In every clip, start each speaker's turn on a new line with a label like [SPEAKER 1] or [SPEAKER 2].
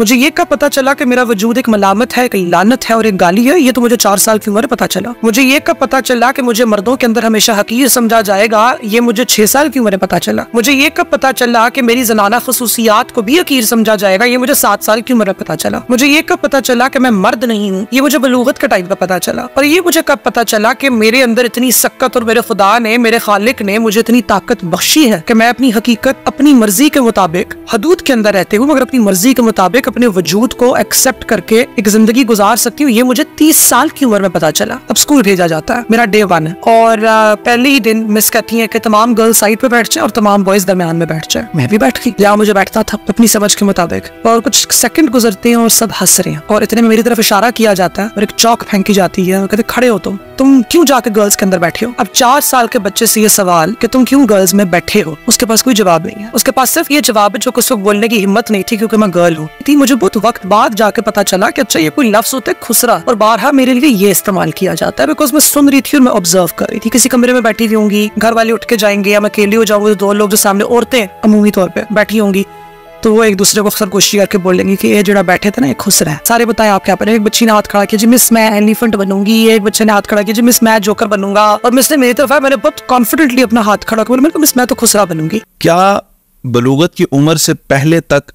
[SPEAKER 1] मुझे ये कब पता चला कि मेरा वजूद एक मलामत है एक लानत है और एक गाली है ये तो मुझे चार साल की उम्र पता चला मुझे ये कब पता चला कि मुझे मर्दों के अंदर हमेशा हकीर समझा जाएगा ये मुझे छह साल की उम्र पता चला मुझे ये कब पता चला कि मेरी जनाना खसूसियात को भी हकीर समझा जाएगा ये मुझे सात साल की उम्र में पता चला मुझे ये कब पता चला कि मैं मर्द नहीं हूँ ये मुझे बलूगत का टाइप का पता चला और ये मुझे कब पता चला कि मेरे अंदर इतनी सक्कत और मेरे खुदा ने मेरे खालिक ने मुझे इतनी ताकत बख्शी है कि मैं अपनी हकीकत अपनी मर्जी के मुताबिक हदूद के अंदर रहते हुए मगर अपनी मर्जी के मुताबिक अपने वजूद को एक्सेप्ट करके एक जिंदगी गुजार सकती हूँ ये मुझे तीस साल की उम्र में पता चला अब स्कूल भेजा जाता है मेरा डे वन और पहले ही दिन मिस कहती है की तमाम गर्ल्स साइड पे बैठ जाए और तमाम बॉयज दरमियान में बैठ जाए मैं भी बैठ गई या मुझे बैठता था अपनी समझ के मुताबिक और कुछ सेकंड गुजरते हैं और सब हंस रहे हैं और इतने में मेरी तरफ इशारा किया जाता है और एक चौक फेंकी जाती है और कहते खड़े हो तुम तुम क्यों जाके गर्ल्स के अंदर बैठे हो अब चार साल के बच्चे से ये सवाल कि तुम क्यों गर्ल्स में बैठे हो उसके पास कोई जवाब नहीं है उसके पास सिर्फ ये जवाब है जो कुछ बोलने की हिम्मत नहीं थी क्योंकि मैं गर्ल हूँ इतनी मुझे बहुत वक्त बाद जाके पता चला कि अच्छा ये कोई लफ्ज होते खुसरा और बारहा मेरे लिए ये इस्तेमाल किया जाता है बिकॉज मैं सुन रही थी और मैं ऑब्जर्व कर रही थी किसी कमरे में बैठी हुई होंगी घर वाले उठ के जाएंगे या मैं अकेली हो जाऊंगी तो दो लोग जो सामने औरतें अमूमी तौर पर बैठी होंगी तो वो एक दूसरे को सरगोशी करके बोल लेंगे कि ये जोड़ा बैठे थे ना ये खुश रहे सारे बताएं आप क्या पर एक बच्ची ने हाथ खड़ा किया जी मिस मैं एलिफेंट बनूंगी एक बच्चे ने हाथ खड़ा किया जी मिस मैं जोकर बनूंगा और मिस ने मेरी तरफ है मैंने बहुत कॉन्फिडेंटली अपना हाथ खड़ा किया मैंने कहा मिस मैं तो खुसरा बनूंगी क्या बलूगत की उम्र से पहले तक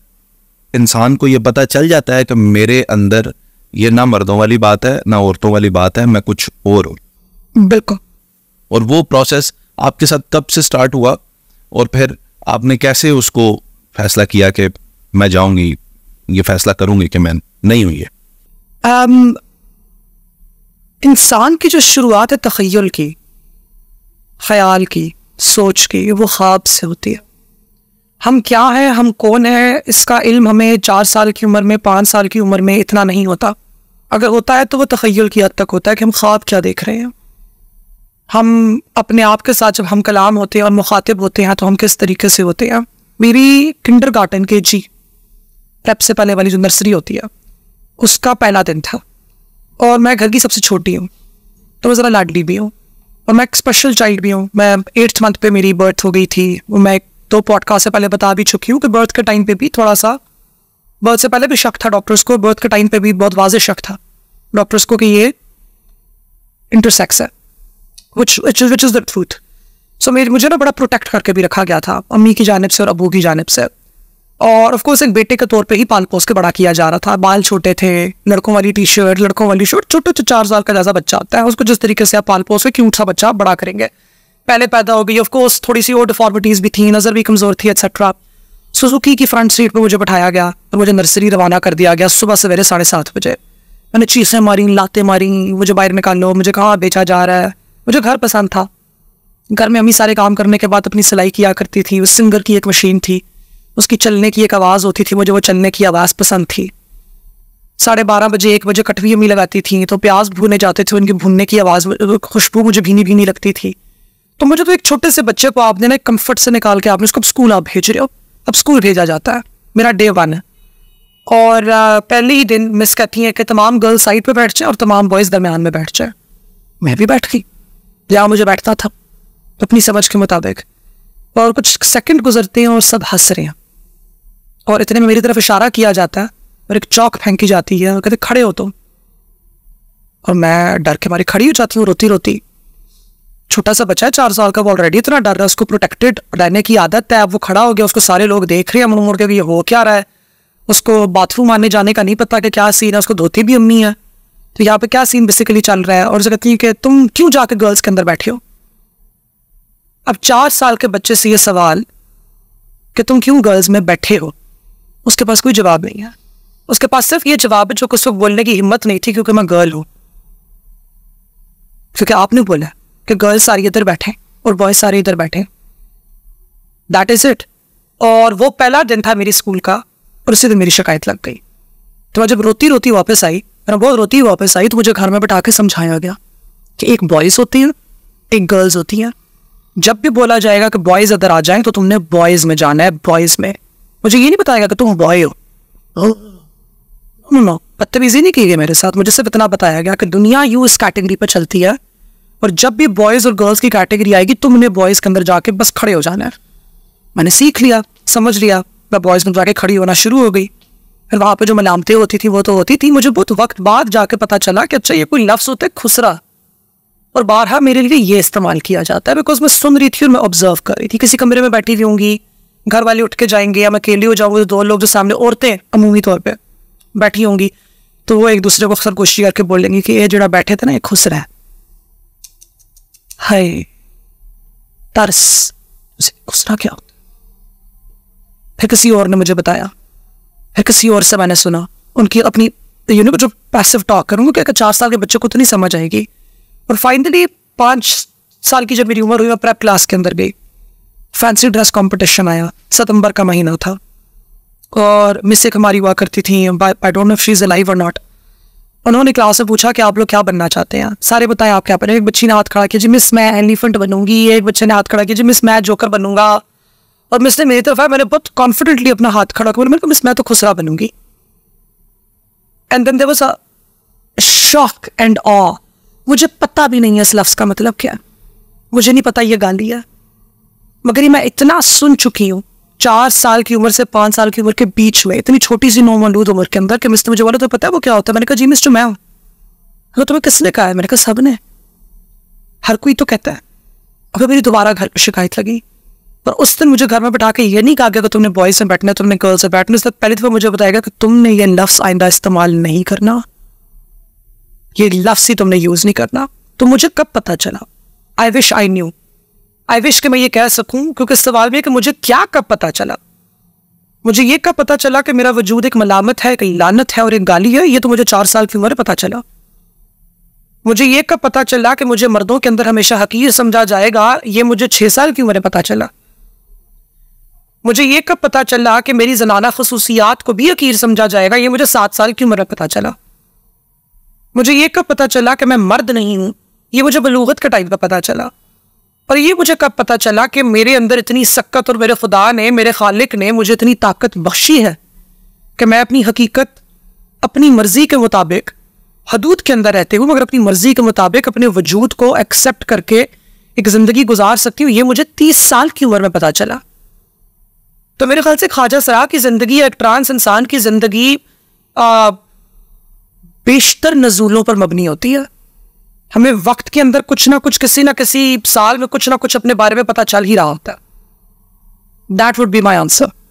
[SPEAKER 1] इंसान को ये पता चल जाता है कि मेरे अंदर ये ना मर्दों वाली बात है ना औरतों वाली बात है मैं कुछ और हूँ बिल्कुल और वो प्रोसेस आपके साथ कब से स्टार्ट हुआ और फिर आपने कैसे उसको फैसला किया कि मैं जाऊंगी ये फैसला करूंगी कि मैं नहीं हुई इंसान की जो शुरुआत है तखयल की ख्याल की सोच की वो ख्वाब से होती है हम क्या है हम कौन है इसका इल्म हमें चार साल की उम्र में पाँच साल की उम्र में इतना नहीं होता अगर होता है तो वो तखयल की हद तक होता है कि हम ख्वाब क्या देख रहे हैं हम अपने आप के साथ जब हम कलाम होते हैं और मुखातिब होते हैं तो हम किस तरीके से होते हैं मेरी किंडर गार्डन के जी प्रेप से पहले वाली जो नर्सरी होती है उसका पहला दिन था और मैं घर की सबसे छोटी हूँ तो मैं ज़रा लाडली भी हूँ और मैं एक स्पेशल चाइल्ड भी हूँ मैं एट्थ मंथ पे मेरी बर्थ हो गई थी वो मैं एक तो पॉडकास्ट से पहले बता भी चुकी हूँ कि बर्थ के टाइम पे भी थोड़ा सा बर्थ से पहले भी शक था डॉक्टर्स को बर्थ के टाइम पे भी बहुत वाज शक था डॉक्टर्स को कि ये इंटरसेक्स है which which is which is the truth so मेरे मुझे ना बड़ा प्रोटेक्ट करके भी रखा गया था अम्मी की जानब से और अबू की जानब से और ऑफ कोर्स एक बेटे के तौर पे ही पाल पोस के बड़ा किया जा रहा था बाल छोटे थे लड़कों वाली टी शर्ट लड़कों वाली शर्ट छोटे तो चार साल का जैसा बच्चा होता है उसको जिस तरीके से आप पाल पोस के क्यूट सा बच्चा बड़ा करेंगे पहले पैदा हो गई ऑफ कोर्स थोड़ी सी और डिफॉर्मिटीज़ भी थी नज़र भी कमज़ोर थी एक्सेट्रा सुजुकी की फ्रंट सीट पर मुझे बैठाया गया और मुझे नर्सरी रवाना कर दिया गया सुबह सवेरे साढ़े सात बजे मैंने चीसें मारी लातें मारी मुझे बाहर निकालो मुझे कहाँ बेचा जा रहा है मुझे घर पसंद था घर में अम्मी सारे काम करने के बाद अपनी सिलाई किया करती थी उस सिंगर की एक मशीन थी उसकी चलने की एक आवाज़ होती थी मुझे वो चलने की आवाज़ पसंद थी साढ़े बारह बजे एक बजे कटवी अम्मी लगाती थी तो प्याज भूने जाते थे उनकी भूनने की आवाज़ खुशबू मुझे भीनी भीनी लगती थी तो मुझे तो एक छोटे से बच्चे को आपने ना कंफर्ट से निकाल के आपने उसको स्कूल आप भेज रहे हो अब स्कूल भेजा जाता है मेरा डे वन है और पहले ही दिन मिस कहती है कि तमाम गर्ल्स साइड पे बैठ जाए और तमाम बॉयज़ दरमियान में बैठ जाए मैं भी बैठ गई जहाँ मुझे बैठता था अपनी समझ के मुताबिक और कुछ सेकंड गुजरते हैं और सब हंस रहे हैं और इतने में मेरी तरफ इशारा किया जाता है और एक चौक फेंकी जाती है और कहते खड़े हो तो। और मैं डर के मारे खड़ी हो जाती हूँ रोती रोती छोटा सा बच्चा है चार साल का वो ऑलरेडी इतना डर रहा है उसको प्रोटेक्टेड रहने की आदत है अब वो खड़ा हो गया उसको सारे लोग देख रहे हैं मुड़ मुड़ के ये हो क्या रहा है उसको बाथरूम आने जाने का नहीं पता कि क्या सीन है उसको धोती भी अम्मी है तो यहाँ पे क्या सीन बेसिकली चल रहा है और उसे कहती है कि तुम क्यों जाके गर्ल्स के अंदर बैठे हो अब चार साल के बच्चे से ये सवाल कि तुम क्यों गर्ल्स में बैठे हो उसके पास कोई जवाब नहीं है उसके पास सिर्फ ये जवाब है जो कि उसको बोलने की हिम्मत नहीं थी क्योंकि मैं गर्ल हूँ क्योंकि आपने बोला कि गर्ल्स सारी इधर बैठे और बॉयज सारे इधर बैठे दैट इज़ इट और वो पहला दिन था मेरी स्कूल का और उसी दिन मेरी शिकायत लग गई तो मैं जब रोती रोती वापस आई मैं बहुत रोती वापस आई तो मुझे घर में बैठा के समझाया गया कि एक बॉयज़ होती है एक गर्ल्स होती हैं जब भी बोला जाएगा कि बॉयज़ अगर आ जाए तो तुमने बॉयज़ में जाना है बॉयज़ में मुझे ये नहीं बताएगा कि तुम बॉय हो नो oh, बदतमीजी नहीं की गई मेरे साथ मुझे सिर्फ इतना बताया गया कि दुनिया यू इस कैटेगरी पर चलती है पर जब भी बॉयज़ और गर्ल्स की कैटेगरी आएगी तुम उन्हें बॉयज़ के अंदर जाके बस खड़े हो जाना है मैंने सीख लिया समझ लिया मैं बॉयज़ के अंदर जाके खड़ी होना शुरू हो गई फिर वहाँ पर जो मलामतें होती थी वो तो होती थी मुझे बहुत वक्त बाद जाके पता चला कि अच्छा ये कोई लफ्स होते खुसरा और बारहा मेरे लिए ये इस्तेमाल किया जाता है बिकॉज मैं सुन रही थी और मैं ऑब्जर्व कर रही थी किसी कमरे में बैठी हुई होंगी घर वाले उठ के जाएंगे या मैं अकेली हो जाऊँगी तो दो लोग जो सामने औरतें अमूमी तौर पर बैठी होंगी तो वो एक दूसरे को अक्सर कोशिश करके बोलेंगे कि ये जो बैठे थे ना ये खुसरा है हाय तरस उसे गुस्सा क्या होता फिर किसी और ने मुझे बताया फिर किसी और से मैंने सुना उनकी अपनी यू नो जो पैसिव टॉक करूँगा क्या चार साल के बच्चों को तो नहीं समझ आएगी और फाइनली पाँच साल की जब मेरी उम्र हुई मैं प्रेप क्लास के अंदर गई फैंसी ड्रेस कंपटीशन आया सितंबर का महीना था और मिस एक हमारी हुआ करती थी I don't know she is live और नॉट उन्होंने क्लास में पूछा कि आप लोग क्या बनना चाहते हैं सारे बताएं आप क्या बने एक बच्ची ने हाथ खड़ा किया जी मिस मैं एलिफेंट बनूंगी एक बच्चे ने हाथ खड़ा किया जी मिस मैं जोकर बनूंगा और मिस ने मेरी तरफ आया मैंने बहुत कॉन्फिडेंटली अपना हाथ खड़ा किया मिस मैं तो खुसरा बनूंगी and then there was a shock and ah मुझे पता भी नहीं है इस लफ्ज़ का मतलब क्या मुझे नहीं पता ये गाली है मगर ये मैं इतना सुन चुकी हूँ चार साल की उम्र से पांच साल की उम्र के बीच में इतनी छोटी सी नोमलूद उम्र के अंदर कि मिस्टर मुझे बोला तो पता है वो क्या होता है मैंने कहा जी मिस्टर मैं हूँ तुम्हें किसने कहा है मैंने कहा सब ने हर कोई तो कहता है अगर मेरी दोबारा घर पर शिकायत लगी पर उस दिन मुझे घर में बैठा के ये नहीं कहा गया कि तुमने बॉयज़ से बैठना है तुमने गर्ल्स से बैठना है पहली दफ़ा तो मुझे बताया गया कि तुमने ये लफ्स आइंदा इस्तेमाल नहीं करना ये लफ्स ही तुमने यूज़ नहीं करना तो मुझे कब पता चला I wish I knew I wish कि मैं ये कह सकूं क्योंकि इस सवाल में कि मुझे क्या कब पता चला मुझे ये कब पता चला कि मेरा वजूद एक मलामत है कहीं लानत है और एक गाली है ये तो मुझे चार साल की उम्र पता चला मुझे ये कब पता चला कि मुझे मर्दों के अंदर हमेशा हकीर समझा जाएगा ये मुझे छः साल की उम्र में पता चला मुझे ये कब पता चला कि मेरी जनाना खसूसियात को भी हकीर समझा जाएगा ये मुझे सात साल की उम्र में पता चला मुझे ये कब पता चला कि मैं मर्द नहीं हूँ ये मुझे बलूगत का टाइप का पता चला और ये मुझे कब पता चला कि मेरे अंदर इतनी सक्कत और मेरे खुदा ने मेरे खालिक ने मुझे इतनी ताकत बख्शी है कि मैं अपनी हकीकत अपनी मर्ज़ी के मुताबिक हदूद के अंदर रहते हुए मगर अपनी मर्ज़ी के मुताबिक अपने वजूद को एक्सेप्ट करके एक ज़िंदगी गुजार सकती हूँ ये मुझे तीस साल की उम्र में पता चला तो मेरे ख्याल से ख्वाजा सरा की ज़िंदगी एक ट्रांस इंसान की ज़िंदगी बेशतर नजूलों पर मबनी होती है हमें वक्त के अंदर कुछ ना कुछ किसी ना किसी साल में कुछ ना कुछ अपने बारे में पता चल ही रहा होता है that would be my answer